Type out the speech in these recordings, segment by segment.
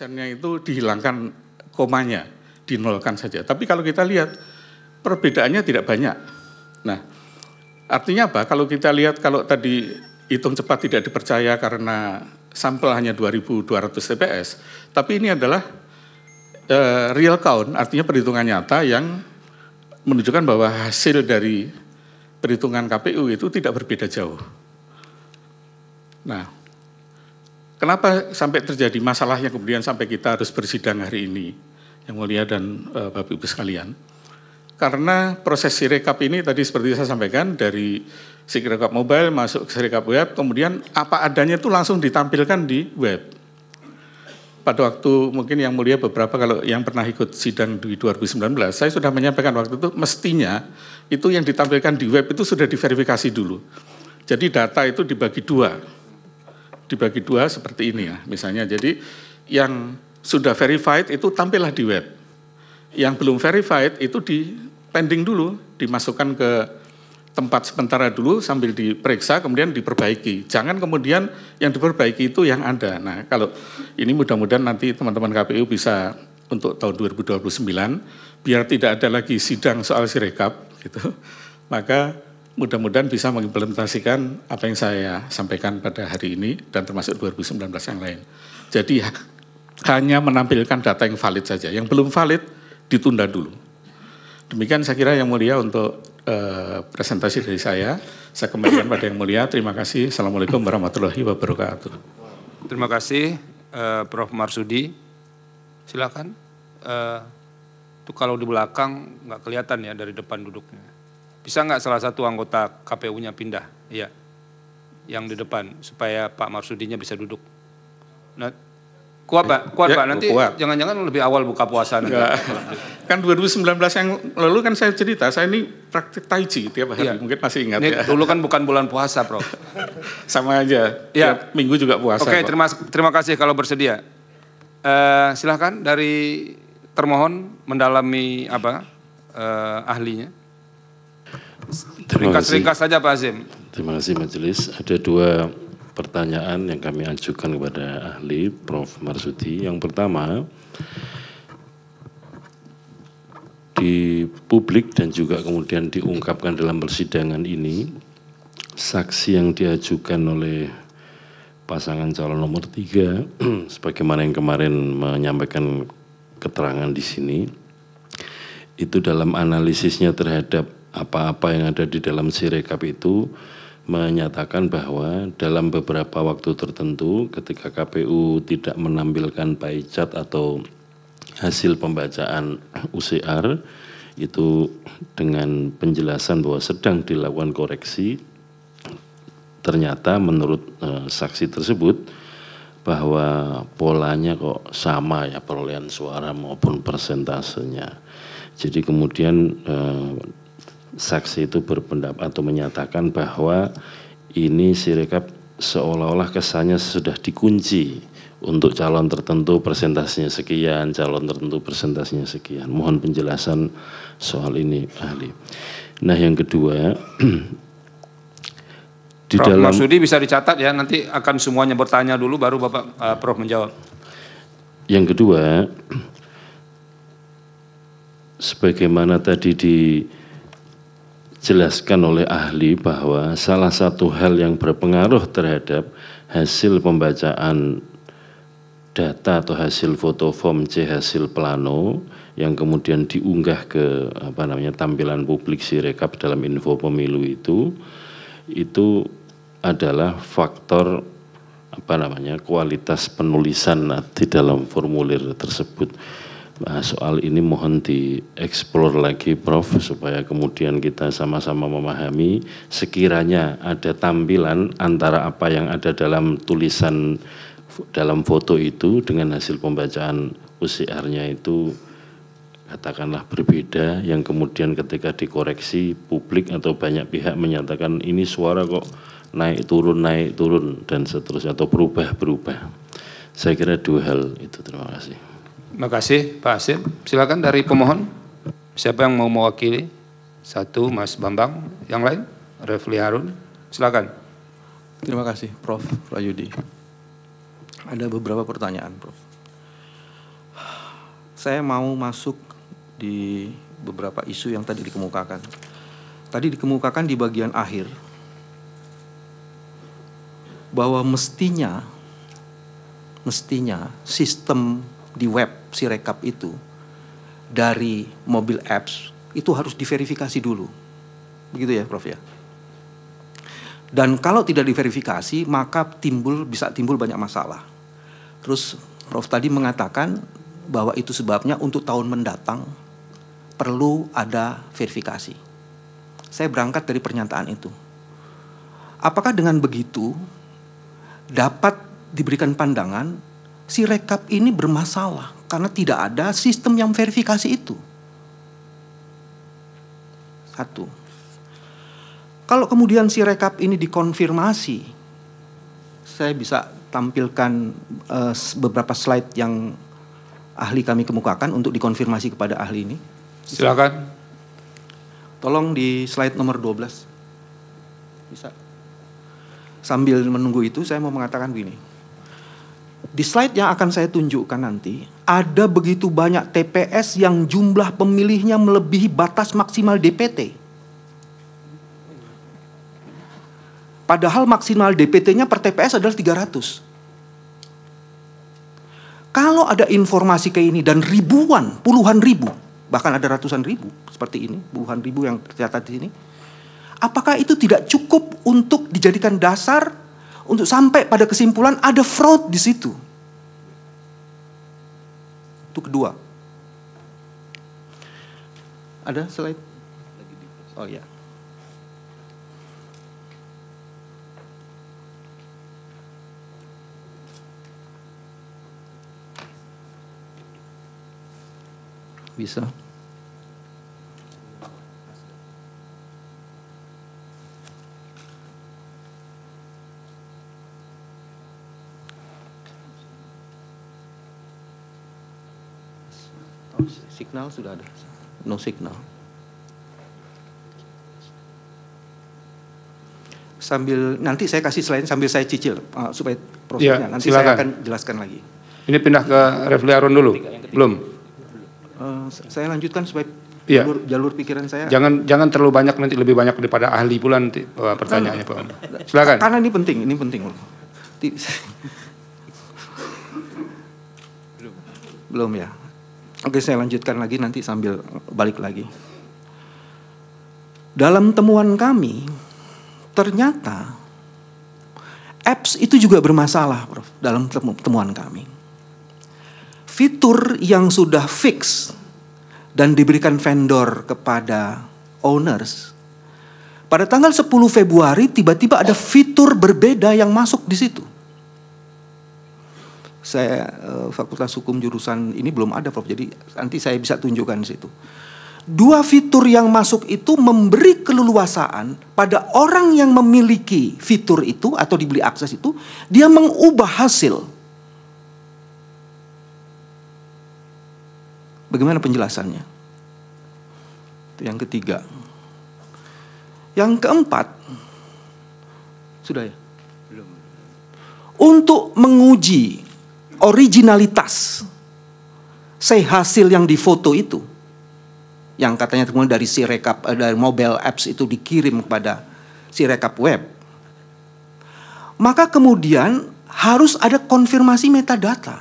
persennya itu dihilangkan komanya, dinolkan saja. Tapi kalau kita lihat perbedaannya tidak banyak. Nah, artinya apa? Kalau kita lihat kalau tadi hitung cepat tidak dipercaya karena sampel hanya 2.200 TPS, tapi ini adalah uh, real count, artinya perhitungan nyata yang menunjukkan bahwa hasil dari perhitungan KPU itu tidak berbeda jauh. Nah, Kenapa sampai terjadi masalah yang kemudian sampai kita harus bersidang hari ini, yang mulia dan e, Bapak Ibu sekalian? Karena proses sirekap ini tadi seperti saya sampaikan dari sirekap mobile masuk ke sirekap web, kemudian apa adanya itu langsung ditampilkan di web pada waktu mungkin yang mulia beberapa kalau yang pernah ikut sidang di 2019, saya sudah menyampaikan waktu itu mestinya itu yang ditampilkan di web itu sudah diverifikasi dulu. Jadi data itu dibagi dua dibagi dua seperti ini ya misalnya. Jadi yang sudah verified itu tampillah di web. Yang belum verified itu di pending dulu, dimasukkan ke tempat sementara dulu sambil diperiksa kemudian diperbaiki. Jangan kemudian yang diperbaiki itu yang ada. Nah, kalau ini mudah-mudahan nanti teman-teman KPU bisa untuk tahun 2029 biar tidak ada lagi sidang soal sirekap gitu. Maka mudah-mudahan bisa mengimplementasikan apa yang saya sampaikan pada hari ini dan termasuk 2019 yang lain. Jadi hanya menampilkan data yang valid saja, yang belum valid ditunda dulu. Demikian saya kira yang mulia untuk eh, presentasi dari saya. Saya kembalikan pada yang mulia. Terima kasih. Assalamualaikum warahmatullahi wabarakatuh. Terima kasih eh, Prof. Marsudi. Silakan. Eh, itu kalau di belakang nggak kelihatan ya dari depan duduknya. Bisa nggak salah satu anggota KPU-nya pindah? Iya. Yang di depan supaya Pak Marsudinya bisa duduk. Nah, kuat Pak, kuat ya, Pak. Nanti jangan-jangan lebih awal buka puasa nanti. Ya. kan 2019 yang lalu kan saya cerita, saya ini praktik tai chi tiap hari. Ya. Mungkin masih ingat ini ya. Dulu kan bukan bulan puasa, Prof. Sama aja. Ya, minggu juga puasa. Oke, terima terima kasih kalau bersedia. Uh, silahkan dari termohon mendalami apa uh, ahlinya. Ringkas-ringkas saja Pak Azim. Terima kasih Majelis. Ada dua pertanyaan yang kami ajukan kepada ahli Prof. Marsudi. Yang pertama, di publik dan juga kemudian diungkapkan dalam persidangan ini, saksi yang diajukan oleh pasangan calon nomor tiga, sebagaimana yang kemarin menyampaikan keterangan di sini, itu dalam analisisnya terhadap apa-apa yang ada di dalam sirekap itu menyatakan bahwa dalam beberapa waktu tertentu ketika KPU tidak menampilkan chat atau hasil pembacaan UCR itu dengan penjelasan bahwa sedang dilakukan koreksi ternyata menurut e, saksi tersebut bahwa polanya kok sama ya perolehan suara maupun persentasenya. Jadi kemudian e, saksi itu berpendapat atau menyatakan bahwa ini sirekap seolah-olah kesannya sudah dikunci untuk calon tertentu persentasenya sekian, calon tertentu persentasenya sekian. Mohon penjelasan soal ini ahli. Nah yang kedua di Prof. dalam masudi bisa dicatat ya nanti akan semuanya bertanya dulu baru Bapak uh, Prof menjawab. Yang kedua sebagaimana tadi di dijelaskan oleh ahli bahwa salah satu hal yang berpengaruh terhadap hasil pembacaan data atau hasil foto form C hasil plano yang kemudian diunggah ke apa namanya tampilan publik si rekap dalam info pemilu itu itu adalah faktor apa namanya kualitas penulisan di dalam formulir tersebut. Nah, soal ini mohon dieksplor lagi Prof supaya kemudian kita sama-sama memahami sekiranya ada tampilan antara apa yang ada dalam tulisan dalam foto itu dengan hasil pembacaan UCR-nya itu katakanlah berbeda yang kemudian ketika dikoreksi publik atau banyak pihak menyatakan ini suara kok naik turun naik turun dan seterusnya atau berubah berubah saya kira dua hal itu terima kasih Terima kasih Pak Asep. Silakan dari pemohon. Siapa yang mau mewakili? Satu Mas Bambang, yang lain Refli Harun. Silakan. Terima kasih Prof. Prayudi. Ada beberapa pertanyaan Prof. Saya mau masuk di beberapa isu yang tadi dikemukakan. Tadi dikemukakan di bagian akhir bahwa mestinya mestinya sistem di web si rekap itu dari mobil apps itu harus diverifikasi dulu. Begitu ya, Prof ya. Dan kalau tidak diverifikasi, maka timbul bisa timbul banyak masalah. Terus Prof tadi mengatakan bahwa itu sebabnya untuk tahun mendatang perlu ada verifikasi. Saya berangkat dari pernyataan itu. Apakah dengan begitu dapat diberikan pandangan si rekap ini bermasalah karena tidak ada sistem yang verifikasi itu. Satu. Kalau kemudian si rekap ini dikonfirmasi, saya bisa tampilkan uh, beberapa slide yang ahli kami kemukakan untuk dikonfirmasi kepada ahli ini. Silakan. Tolong di slide nomor 12. Bisa. Sambil menunggu itu saya mau mengatakan begini. Di slide yang akan saya tunjukkan nanti, ada begitu banyak TPS yang jumlah pemilihnya melebihi batas maksimal DPT. Padahal maksimal DPT-nya per TPS adalah 300. Kalau ada informasi kayak ini dan ribuan, puluhan ribu, bahkan ada ratusan ribu seperti ini, puluhan ribu yang tercatat di sini, apakah itu tidak cukup untuk dijadikan dasar untuk sampai pada kesimpulan ada fraud di situ. Itu kedua. Ada slide? Oh ya. Bisa. Signal sudah ada. No signal. Sambil nanti saya kasih selain sambil saya cicil uh, supaya prosesnya. Ya, nanti silakan. saya akan jelaskan lagi. Ini pindah ke Refli Arun dulu. ketiga, ketiga. Belum. Uh, saya lanjutkan supaya ya. jalur, jalur pikiran saya. Jangan jangan terlalu banyak nanti lebih banyak daripada ahli pula nanti uh, pertanyaannya Pak. Nah, nah, silakan. Karena ini penting, ini penting loh. Belum ya. Oke, saya lanjutkan lagi nanti sambil balik lagi. Dalam temuan kami, ternyata apps itu juga bermasalah, Prof, dalam temuan kami. Fitur yang sudah fix dan diberikan vendor kepada owners pada tanggal 10 Februari tiba-tiba ada fitur berbeda yang masuk di situ saya eh, Fakultas Hukum jurusan ini belum ada Prof. Jadi nanti saya bisa tunjukkan di situ. Dua fitur yang masuk itu memberi keleluasaan pada orang yang memiliki fitur itu atau dibeli akses itu, dia mengubah hasil. Bagaimana penjelasannya? Itu yang ketiga. Yang keempat, sudah ya? Belum. Untuk menguji originalitas saya hasil yang difoto itu yang katanya kemudian dari si rekap eh, dari mobile apps itu dikirim kepada si rekap web maka kemudian harus ada konfirmasi metadata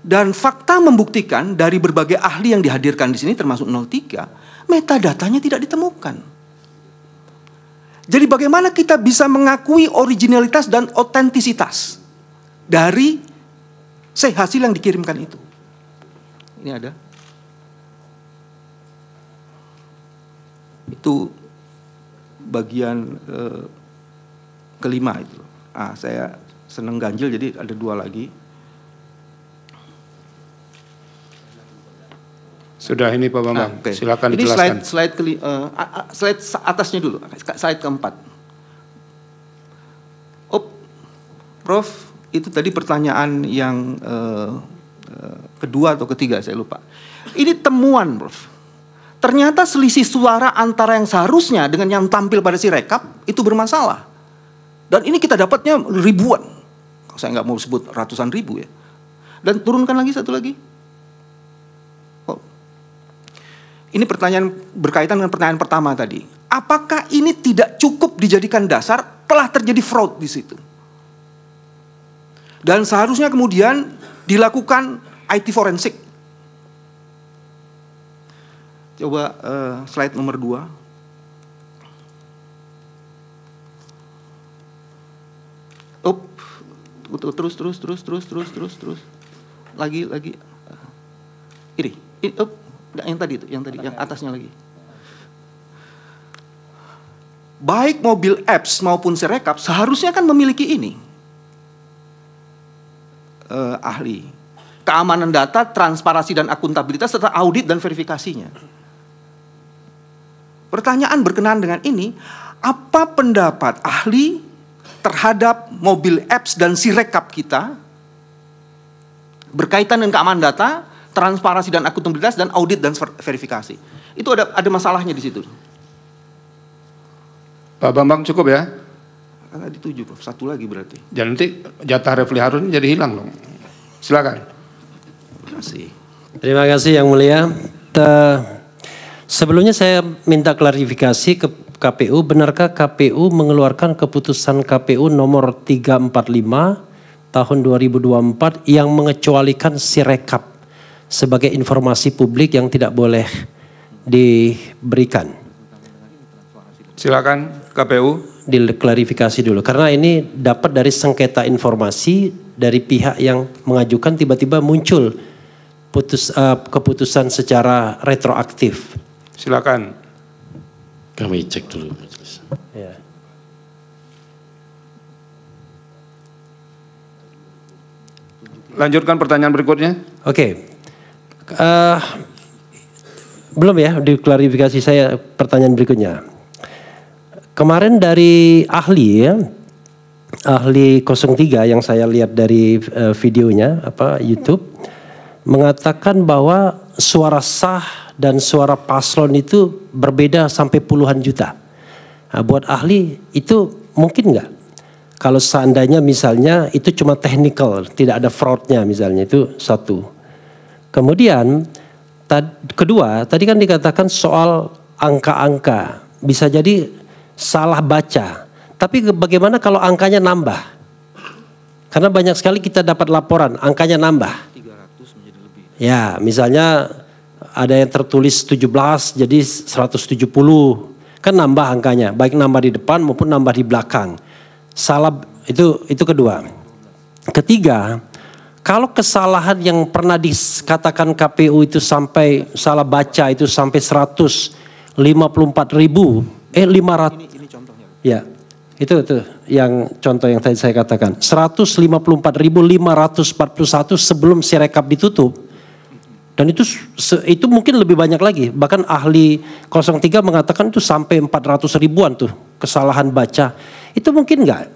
dan fakta membuktikan dari berbagai ahli yang dihadirkan di sini termasuk 03 metadatanya tidak ditemukan jadi bagaimana kita bisa mengakui originalitas dan otentisitas dari se hasil yang dikirimkan itu. Ini ada. Itu bagian eh, kelima itu. Ah, saya seneng ganjil jadi ada dua lagi. Sudah ini Pak Bambang, nah, okay. silakan ini dijelaskan. Slide, slide, uh, slide atasnya dulu, slide keempat. Oh, Prof, itu tadi pertanyaan yang uh, kedua atau ketiga, saya lupa. Ini temuan, Prof. Ternyata selisih suara antara yang seharusnya dengan yang tampil pada si rekap itu bermasalah. Dan ini kita dapatnya ribuan. Saya nggak mau sebut ratusan ribu ya. Dan turunkan lagi satu lagi Ini pertanyaan berkaitan dengan pertanyaan pertama tadi. Apakah ini tidak cukup dijadikan dasar telah terjadi fraud di situ? Dan seharusnya kemudian dilakukan IT forensik. Coba uh, slide nomor dua. Up. Terus terus terus terus terus terus terus. Lagi lagi. Ini, ini up. Enggak, yang tadi itu, yang tadi, yang atasnya lagi. Baik mobil apps maupun serekap seharusnya kan memiliki ini. Uh, ahli. Keamanan data, transparansi dan akuntabilitas serta audit dan verifikasinya. Pertanyaan berkenaan dengan ini, apa pendapat ahli terhadap mobil apps dan sirekap kita berkaitan dengan keamanan data, transparansi dan akuntabilitas dan audit dan verifikasi. Itu ada ada masalahnya di situ. Pak Bambang cukup ya? Ada ah, di tujuh, Prof. Satu lagi berarti. Dan ya, nanti jatah Refli Harun jadi hilang dong. Silakan. Terima kasih. Terima kasih Yang Mulia. Ta sebelumnya saya minta klarifikasi ke KPU, benarkah KPU mengeluarkan keputusan KPU nomor 345 tahun 2024 yang mengecualikan sirekap? sebagai informasi publik yang tidak boleh diberikan. Silakan KPU diklarifikasi dulu karena ini dapat dari sengketa informasi dari pihak yang mengajukan tiba-tiba muncul putus uh, keputusan secara retroaktif. Silakan. Kami cek dulu. Ya. Lanjutkan pertanyaan berikutnya. Oke, Uh, belum ya diklarifikasi saya pertanyaan berikutnya. Kemarin dari ahli ya, ahli 03 yang saya lihat dari uh, videonya apa YouTube mengatakan bahwa suara sah dan suara paslon itu berbeda sampai puluhan juta. Nah, buat ahli itu mungkin nggak? Kalau seandainya misalnya itu cuma technical, tidak ada fraudnya misalnya itu satu. Kemudian kedua, tadi kan dikatakan soal angka-angka. Bisa jadi salah baca. Tapi bagaimana kalau angkanya nambah? Karena banyak sekali kita dapat laporan angkanya nambah. 300 menjadi lebih. Ya, misalnya ada yang tertulis 17 jadi 170. Kan nambah angkanya, baik nambah di depan maupun nambah di belakang. Salah itu itu kedua. Ketiga, kalau kesalahan yang pernah dikatakan KPU itu sampai salah baca itu sampai 154 ribu, eh 500. Ini, ini contohnya. Ya, itu itu yang contoh yang tadi saya katakan. 154.541 sebelum si rekap ditutup dan itu itu mungkin lebih banyak lagi bahkan ahli 03 mengatakan itu sampai 400 ribuan tuh kesalahan baca itu mungkin nggak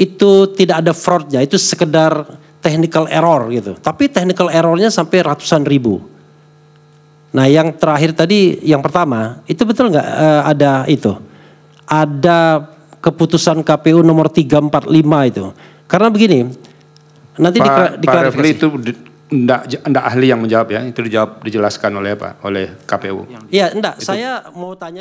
itu tidak ada fraudnya itu sekedar technical error gitu. Tapi technical errornya sampai ratusan ribu. Nah yang terakhir tadi, yang pertama, itu betul nggak e, ada itu? Ada keputusan KPU nomor 345 itu. Karena begini, nanti pa, dikla diklarifikasi. Pak itu enggak, enggak ahli yang menjawab ya, itu dijawab dijelaskan oleh apa? Oleh KPU. Iya, enggak. Itu. Saya mau tanya